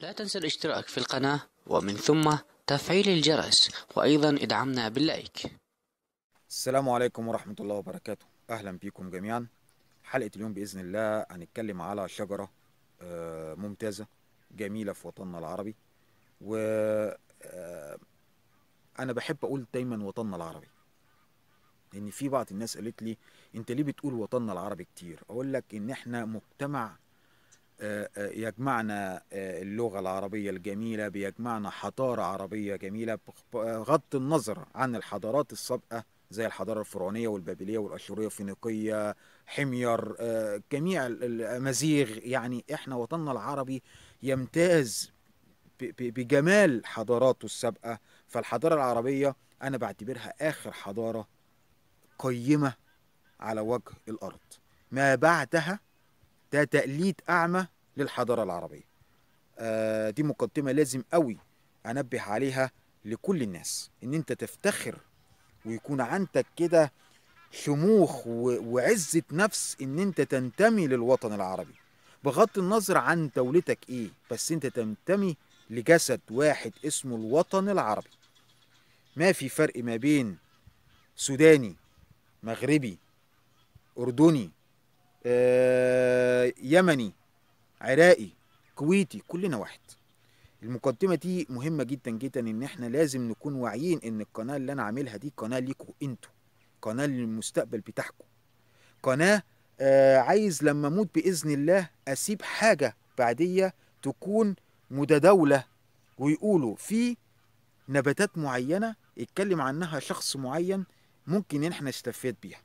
لا تنسى الاشتراك في القناة ومن ثم تفعيل الجرس وأيضا ادعمنا باللايك السلام عليكم ورحمة الله وبركاته أهلا بكم جميعا حلقة اليوم بإذن الله هنتكلم على شجرة آه، ممتازة جميلة في وطننا العربي و آه، أنا بحب أقول دايما وطننا العربي لأن في بعض الناس قالت لي أنت ليه بتقول وطننا العربي كتير أقول لك إن إحنا مجتمع يجمعنا آه، اللغة العربية الجميلة بيجمعنا حضارة عربية جميلة بغض النظر عن الحضارات السابقة زي الحضارة الفرعونية والبابلية والأشورية الفينيقية حمير آه، جميع الأمازيغ يعني إحنا وطننا العربي يمتاز بجمال حضاراته السابقة فالحضارة العربية أنا بعتبرها آخر حضارة قيمة على وجه الأرض ما بعدها ده تقليد أعمى للحضارة العربية آه دي مقدمة لازم قوي أنبه عليها لكل الناس إن أنت تفتخر ويكون عندك كده شموخ وعزة نفس إن أنت تنتمي للوطن العربي بغض النظر عن دولتك إيه بس أنت تنتمي لجسد واحد اسمه الوطن العربي ما في فرق ما بين سوداني مغربي أردني آه، يمني عراقي كويتي كلنا واحد المقدمه دي مهمه جدا جدا ان احنا لازم نكون واعيين ان القناه اللي انا عاملها دي قناه ليكوا انتوا قناه للمستقبل بتاعكو قناه آه عايز لما اموت باذن الله اسيب حاجه بعديه تكون متداوله ويقولوا في نباتات معينه اتكلم عنها شخص معين ممكن احنا استفاد بيها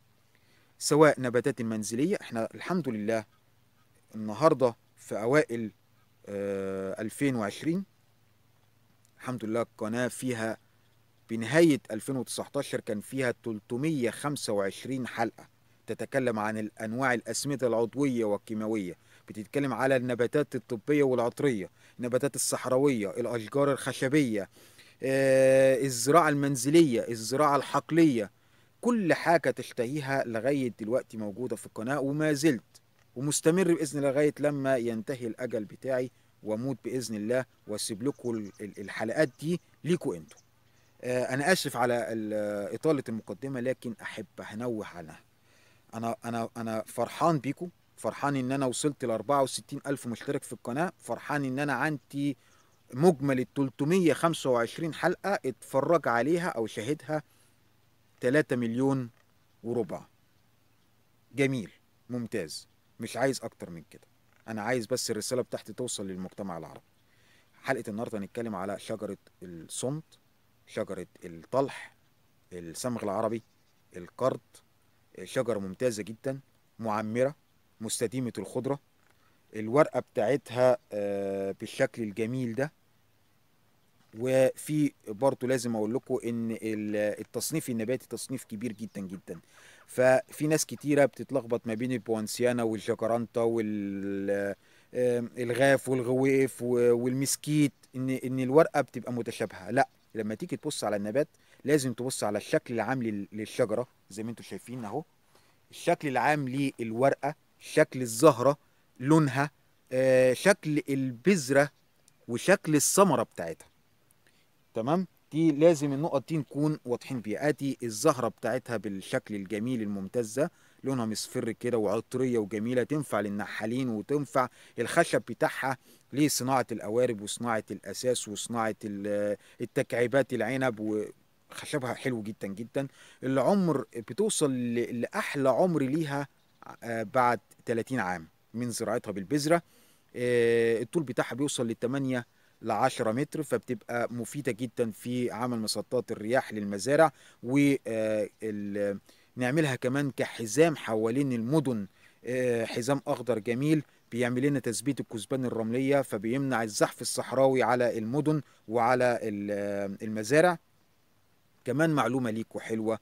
سواء نباتات منزلية احنا الحمد لله النهاردة في أوائل 2020 آه، الحمد لله القناة فيها بنهاية 2019 كان فيها 325 حلقة تتكلم عن الأنواع الأسمدة العضوية والكيماوية بتتكلم على النباتات الطبية والعطرية النباتات الصحراوية الأشجار الخشبية آه، الزراعة المنزلية الزراعة الحقلية كل حاجة تشتهيها لغاية دلوقتي موجودة في القناة وما زلت ومستمر بإذن الله لغاية لما ينتهي الأجل بتاعي وأموت بإذن الله وأسيب لكم الحلقات دي ليكوا أنتوا آه، أنا آسف على إطالة المقدمة لكن أحب أنوه عنها أنا أنا أنا فرحان بيكم فرحان إن أنا وصلت ل 64,000 مشترك في القناة فرحان إن أنا عندي مجمل ال 325 حلقة اتفرج عليها أو شاهدها 3 مليون وربع جميل ممتاز مش عايز اكتر من كده انا عايز بس الرساله بتاعتي توصل للمجتمع العربي حلقه النهارده هنتكلم على شجره الصمت شجره الطلح الصمغ العربي القرد شجره ممتازه جدا معمره مستديمه الخضره الورقه بتاعتها آه، بالشكل الجميل ده وفي برضو لازم اقول لكم ان التصنيف النباتي تصنيف كبير جدا جدا ففي ناس كتيره بتتلخبط ما بين البوانسيانا والجاكرانتا والغاف والغويف والمسكيت ان ان الورقه بتبقى متشابهه لا لما تيجي تبص على النبات لازم تبص على الشكل العام للشجره زي ما انتم شايفين اهو الشكل العام للورقه شكل الزهره لونها آه، شكل البذره وشكل الثمره بتاعتها تمام دي لازم النقط دي نكون واضحين بيها ادي الزهره بتاعتها بالشكل الجميل الممتاز ده لونها مصفر كده وعطريه وجميله تنفع للنحالين وتنفع الخشب بتاعها لصناعه القوارب وصناعه الاساس وصناعه التكعيبات العنب و خشبها حلو جدا جدا العمر بتوصل لاحلى عمر ليها آه، بعد 30 عام من زراعتها بالبذره آه، الطول بتاعها بيوصل ل 8 ل 10 متر فبتبقى مفيده جدا في عمل مسطات الرياح للمزارع ونعملها آه، كمان كحزام حوالين المدن آه، حزام اخضر جميل بيعمل لنا تثبيت الكثبان الرمليه فبيمنع الزحف الصحراوي على المدن وعلى آه، المزارع كمان معلومه ليكوا حلوه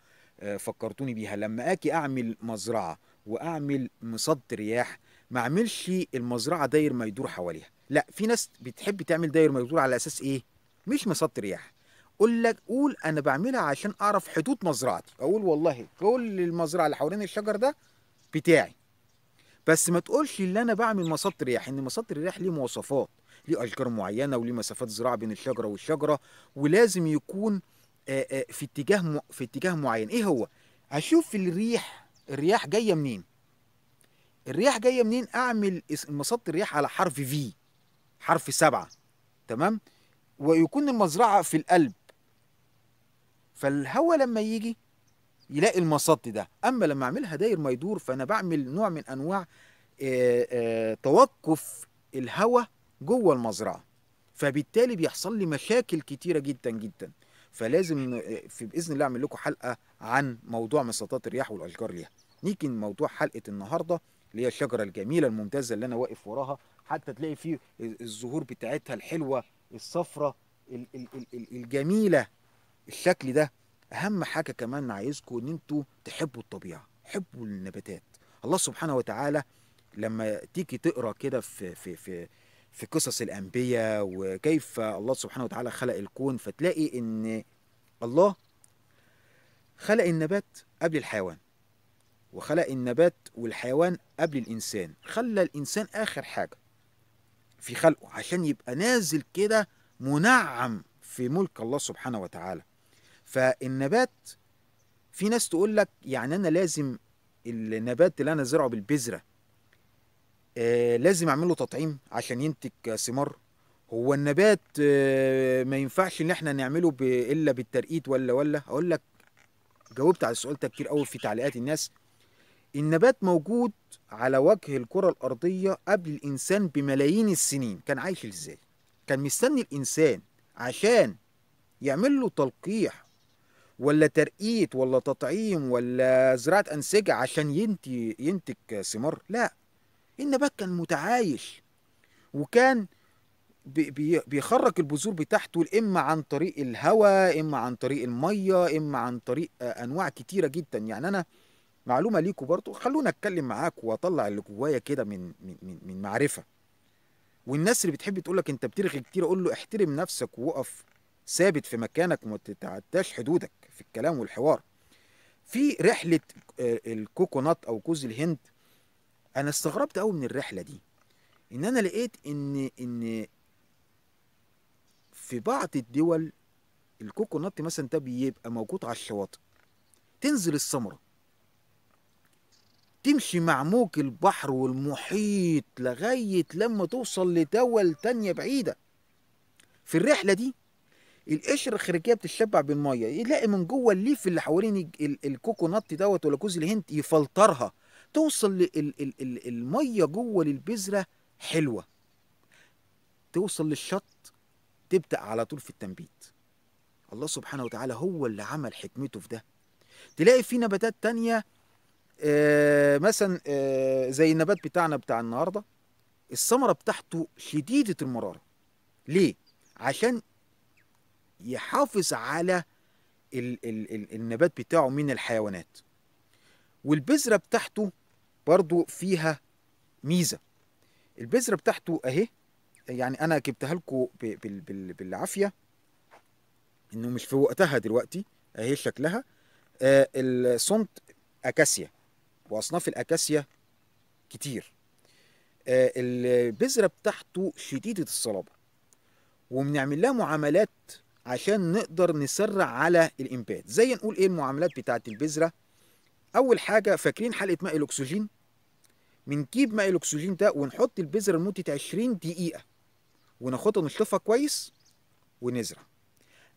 فكرتوني بيها لما اجي اعمل مزرعه واعمل مصد رياح ما اعملش المزرعه داير ما يدور حواليها لا في ناس بتحب تعمل داير مجذور على اساس ايه مش مسط رياح قول لك قول انا بعملها عشان اعرف حدود مزرعتي اقول والله كل المزرعه اللي حوالين الشجر ده بتاعي بس ما تقولش اللي انا بعمل مسط رياح ان مسط الرياح ليه مواصفات ليه اشجار معينه وليه مسافات زراعه بين الشجره والشجره ولازم يكون في اتجاه في اتجاه معين ايه هو هشوف الريح الرياح جايه منين الرياح جايه منين اعمل مسط الرياح على حرف في حرف سبعة تمام ويكون المزرعة في القلب فالهواء لما يجي يلاقي المصد ده اما لما اعملها داير ما يدور فانا بعمل نوع من انواع آآ آه، آآ آه، توقف الهواء جوه المزرعه فبالتالي بيحصل لي مشاكل كتيره جدا جدا فلازم آه، في باذن الله اعمل لكم حلقه عن موضوع مساطات الرياح والاشجار ليها نيجي لموضوع حلقه النهارده اللي هي الشجره الجميله الممتازه اللي انا واقف وراها حتى تلاقي فيه الزهور بتاعتها الحلوه الصفرة الجميله الشكل ده اهم حاجه كمان عايزكم ان انتوا تحبوا الطبيعه حبوا النباتات الله سبحانه وتعالى لما تيجي تقرا كده في في في في قصص الانبياء وكيف الله سبحانه وتعالى خلق الكون فتلاقي ان الله خلق النبات قبل الحيوان وخلق النبات والحيوان قبل الانسان خلى الانسان اخر حاجه في خلقه عشان يبقى نازل كده منعم في ملك الله سبحانه وتعالى فالنبات في ناس تقول لك يعني انا لازم النبات اللي انا زرعه بالبذره آه لازم اعمل له تطعيم عشان ينتج ثمار هو النبات آه ما ينفعش ان احنا نعمله الا بالترقيت ولا ولا اقول لك جاوبت على السؤال ده كتير قوي في تعليقات الناس النبات موجود على وجه الكرة الأرضية قبل الإنسان بملايين السنين كان عايش إزاي؟ كان مستني الإنسان عشان يعمل له تلقيح ولا ترقيت ولا تطعيم ولا زراعة أنسجة عشان ينتج ينتج ثمار لا النبات كان متعايش وكان بيخرج البذور بتاعته إما عن طريق الهواء إما عن طريق المية إما عن طريق أنواع كتيرة جدا يعني أنا معلومه ليكوا برضو خلونا اتكلم معاك واطلع اللي جوايا كده من من من معرفه والناس اللي بتحب تقول لك انت بترغي كتير اقول له احترم نفسك ووقف ثابت في مكانك وما تتعداش حدودك في الكلام والحوار في رحله آه، الكوكونات او جوز الهند انا استغربت قوي من الرحله دي ان انا لقيت ان ان في بعض الدول الكوكونات مثلا ده بيبقى موجود على الشواطئ تنزل الثمره تمشي مع موج البحر والمحيط لغاية لما توصل لدول تانية بعيدة في الرحلة دي القشرة الخارجية بتتشبع بالمية يلاقي من جوه الليف اللي حوالين الكوكونات دوت ولا جوز الهند يفلترها توصل المية جوه للبذرة حلوة توصل للشط تبدأ على طول في التنبيت الله سبحانه وتعالى هو اللي عمل حكمته في ده تلاقي في نباتات تانية آه، مثلا آه، زي النبات بتاعنا بتاع النهارده الثمره بتاعته شديده المراره ليه عشان يحافظ على ال ال ال النبات بتاعه من الحيوانات والبذره بتاعته برضو فيها ميزه البذره بتاعته اهي يعني انا جبتها لكم بالعافيه انه مش في وقتها دلوقتي اهي شكلها آه الصمت اكاسيا واصناف الاكاسيا كتير آه، البذره بتاعته شديده الصلابه وبنعمل لها معاملات عشان نقدر نسرع على الانبات زي نقول ايه المعاملات بتاعه البذره اول حاجه فاكرين حلقه ماء الاكسجين بنجيب ماء الاكسجين ده ونحط البذره لمده 20 دقيقه وناخدها نشطفها كويس ونزرع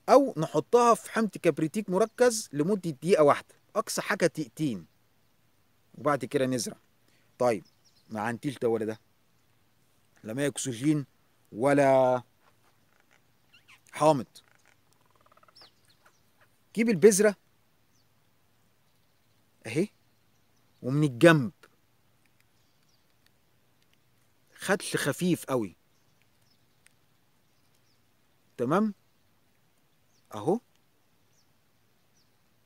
او نحطها في حمض كبريتيك مركز لمده دقيقه واحده اقصى حاجه دقيقتين وبعد كده نزرع طيب مع انتيلتا ولا ده لا ما اكسجين ولا حامض جيب البذره اهي ومن الجنب خدش خفيف قوي تمام اهو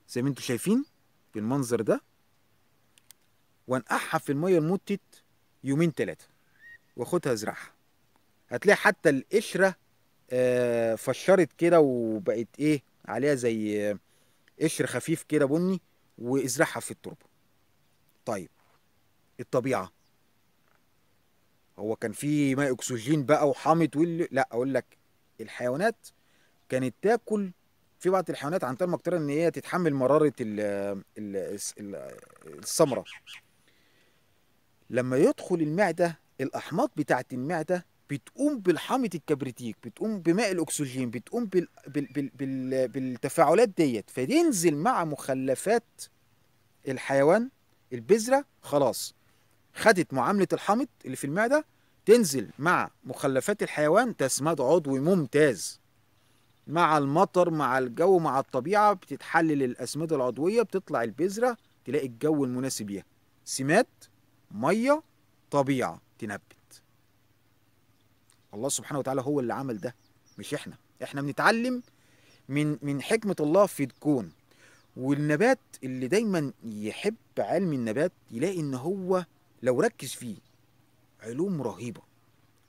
زي ما انتوا شايفين بالمنظر ده وانقعها في الميه لمده يومين ثلاثه واخدها ازرعها هتلاقي حتى القشره آه، فشرت كده وبقت ايه عليها زي آه، قشر خفيف كده بني وازرعها في التربه طيب الطبيعه هو كان في ماء اكسجين بقى وحامض ولا لا اقول لك الحيوانات كانت تاكل في بعض الحيوانات عن طريق المقدره ان هي تتحمل مراره الثمره لما يدخل المعدة الأحماض بتاعة المعدة بتقوم بالحامض الكبريتيك بتقوم بماء الأكسجين بتقوم بال... بال... بال... بال... بالتفاعلات ديت فينزل مع مخلفات الحيوان البذرة خلاص خدت معاملة الحامض اللي في المعدة تنزل مع مخلفات الحيوان تسماد عضوي ممتاز مع المطر مع الجو مع الطبيعة بتتحلل الأسمدة العضوية بتطلع البذرة تلاقي الجو المناسب ليها سمات مية طبيعة تنبت الله سبحانه وتعالى هو اللي عمل ده مش احنا احنا بنتعلم من من حكمة الله في الكون والنبات اللي دايما يحب علم النبات يلاقي ان هو لو ركز فيه علوم رهيبة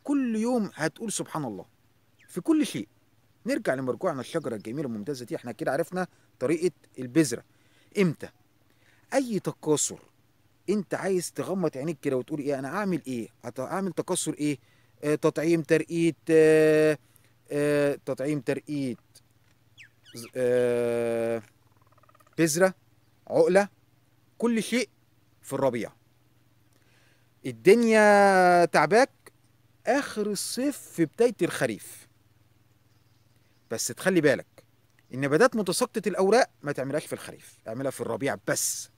كل يوم هتقول سبحان الله في كل شيء نرجع لمرجوعنا الشجرة الجميلة الممتازة دي احنا كده عرفنا طريقة البذرة امتى اي تكاثر انت عايز تغمض عينيك كده وتقول ايه انا اعمل ايه اعمل تكسر ايه آه، تطعيم ترقيت آه، آه، تطعيم ترقيت بذره عقله كل شيء في الربيع الدنيا تعباك اخر الصيف في بدايه الخريف بس تخلي بالك النباتات متساقطه الاوراق ما تعملهاش في الخريف اعملها في الربيع بس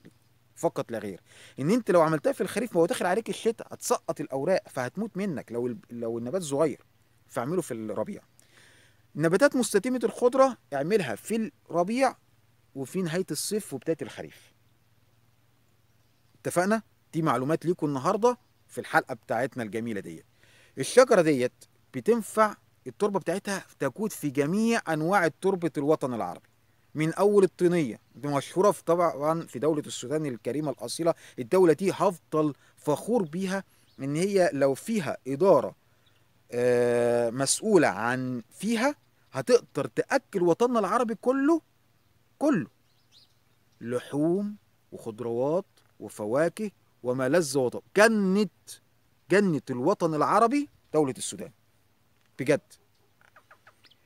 فقط لا غير ان انت لو عملتها في الخريف ما هو داخل عليك الشتاء هتسقط الاوراق فهتموت منك لو لو النبات صغير فاعمله في الربيع نباتات مستتمه الخضره اعملها في الربيع وفي نهايه الصيف وبدايه الخريف اتفقنا دي معلومات ليكم النهارده في الحلقه بتاعتنا الجميله ديت الشجره ديت بتنفع التربه بتاعتها تكون في جميع انواع تربه الوطن العربي من اول الطينيه دي مشهوره في طبعا في دوله السودان الكريمه الاصيله الدوله دي هفضل فخور بيها ان هي لو فيها اداره آه، مسؤوله عن فيها هتقدر تاكل وطننا العربي كله كله لحوم وخضروات وفواكه وما لذ وطب جنه جنه الوطن العربي دوله السودان بجد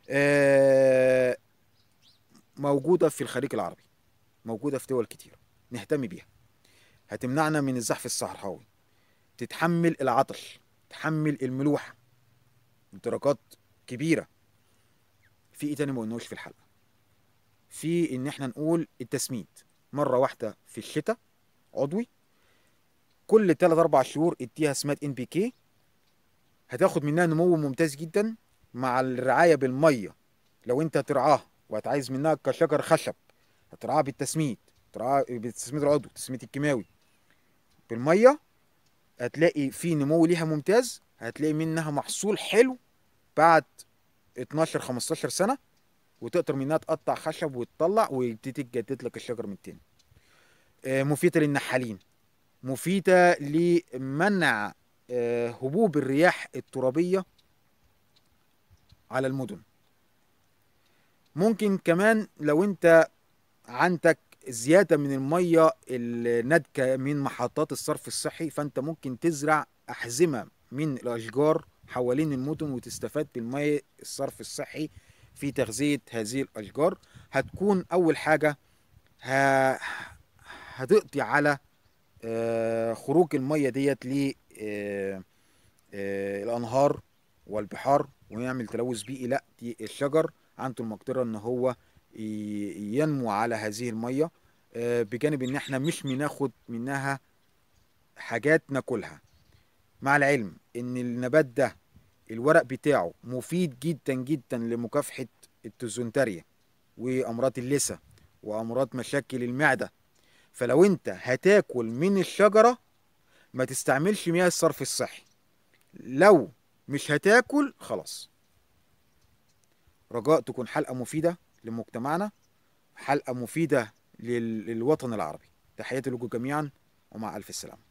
آه موجودة في الخليج العربي موجودة في دول كتير نهتم بيها هتمنعنا من الزحف الصحراوي تتحمل العطش تحمل الملوحة درجات كبيرة في ايه تاني ما قلناهوش في الحلقة في ان احنا نقول التسميد مرة واحدة في الشتاء عضوي كل 3 4 شهور اديها سماد ان بي كي هتاخد منها نمو ممتاز جدا مع الرعاية بالمية لو انت ترعاها وهتعايز منها كشجر خشب هترعاها بالتسميد ترعاها بالتسميد العضوي التسميد الكيماوي بالميه هتلاقي في نمو ليها ممتاز هتلاقي منها محصول حلو بعد 12 15 سنه وتقدر منها تقطع خشب وتطلع ويبتدي تجدد لك الشجر من تاني آه، مفيده للنحالين مفيده لمنع آه، هبوب الرياح الترابيه على المدن ممكن كمان لو انت عندك زياده من الميه الناتجه من محطات الصرف الصحي فانت ممكن تزرع احزمه من الاشجار حوالين المدن وتستفاد من الصرف الصحي في تغذيه هذه الاشجار هتكون اول حاجه ه... هتقضي على آه، خروج الميه ديت للانهار آه، آه، والبحار ونعمل تلوث بيئي لا دي الشجر عنده المقدره ان هو ينمو على هذه الميه آه، بجانب ان احنا مش بناخد منها حاجات ناكلها مع العلم ان النبات ده الورق بتاعه مفيد جدا جدا لمكافحه التزونتريا وامراض اللثه وامراض مشاكل المعده فلو انت هتاكل من الشجره ما تستعملش مياه الصرف الصحي لو مش هتاكل خلاص رجاء تكون حلقة مفيدة لمجتمعنا حلقة مفيدة للوطن العربي تحياتي لكم جميعا ومع ألف السلامة